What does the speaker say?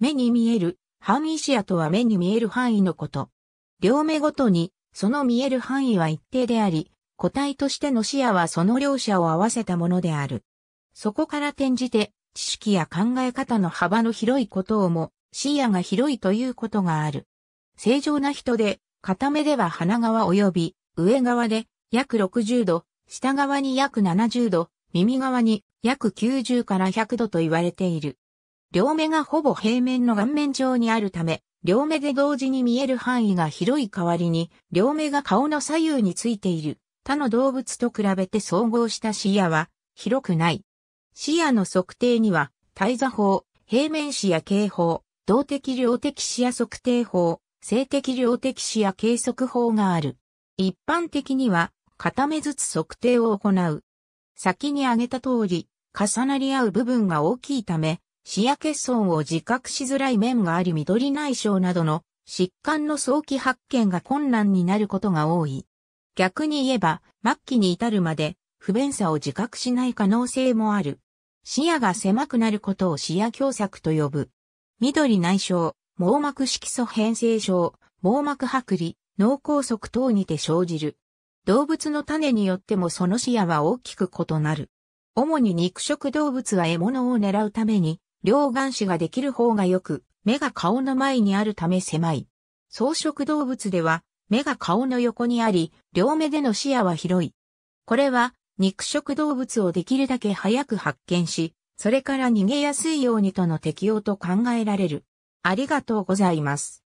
目に見える範囲視野とは目に見える範囲のこと。両目ごとに、その見える範囲は一定であり、個体としての視野はその両者を合わせたものである。そこから転じて、知識や考え方の幅の広いことをも、視野が広いということがある。正常な人で、片目では鼻側及び、上側で約60度、下側に約70度、耳側に約90から100度と言われている。両目がほぼ平面の顔面上にあるため、両目で同時に見える範囲が広い代わりに、両目が顔の左右についている。他の動物と比べて総合した視野は広くない。視野の測定には、対座法、平面視野警報、動的量的視野測定法、静的量的視野計測法がある。一般的には、片目ずつ測定を行う。先に挙げた通り、重なり合う部分が大きいため、視野欠損を自覚しづらい面があり緑内障などの疾患の早期発見が困難になることが多い。逆に言えば、末期に至るまで不便さを自覚しない可能性もある。視野が狭くなることを視野狭窄と呼ぶ。緑内障、網膜色素変性症、網膜剥離、脳梗塞等にて生じる。動物の種によってもその視野は大きく異なる。主に肉食動物は獲物を狙うために両眼視ができる方がよく、目が顔の前にあるため狭い。草食動物では、目が顔の横にあり、両目での視野は広い。これは、肉食動物をできるだけ早く発見し、それから逃げやすいようにとの適用と考えられる。ありがとうございます。